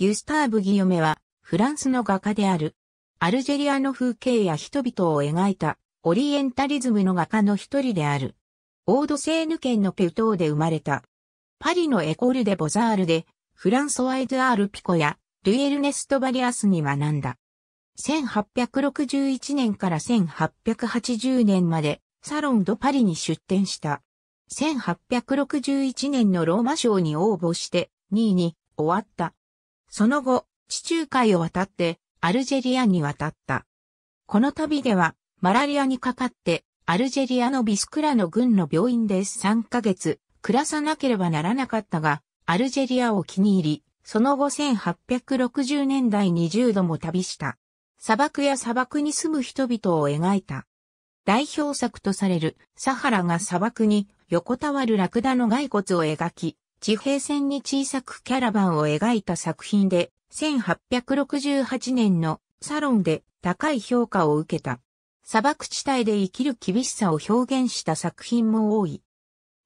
ギュスターブ・ギヨメは、フランスの画家である。アルジェリアの風景や人々を描いた、オリエンタリズムの画家の一人である。オードセーヌ県のペウトーで生まれた。パリのエコールデ・ボザールで、フランソワ・イドアール・ピコや、ルイエルネスト・バリアスに学んだ。1861年から1880年まで、サロン・ド・パリに出展した。1861年のローマ賞に応募して、2位に終わった。その後、地中海を渡ってアルジェリアに渡った。この旅では、マラリアにかかって、アルジェリアのビスクラの軍の病院で3ヶ月、暮らさなければならなかったが、アルジェリアを気に入り、その後1860年代20度も旅した。砂漠や砂漠に住む人々を描いた。代表作とされるサハラが砂漠に横たわるラクダの骸骨を描き、地平線に小さくキャラバンを描いた作品で、1868年のサロンで高い評価を受けた。砂漠地帯で生きる厳しさを表現した作品も多い。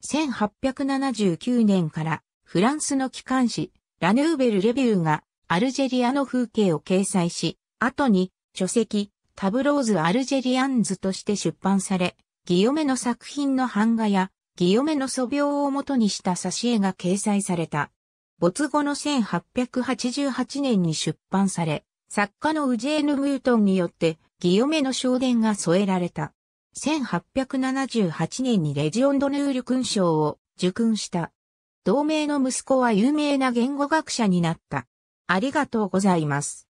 1879年からフランスの機関紙ラヌーベルレビューがアルジェリアの風景を掲載し、後に書籍タブローズ・アルジェリアンズとして出版され、ギヨメの作品の版画やギヨメの素描をもとにした挿絵が掲載された。没後の1888年に出版され、作家のウジェーヌ・ムートンによってギヨメの昇殿が添えられた。1878年にレジオンドヌール勲章を受勲した。同盟の息子は有名な言語学者になった。ありがとうございます。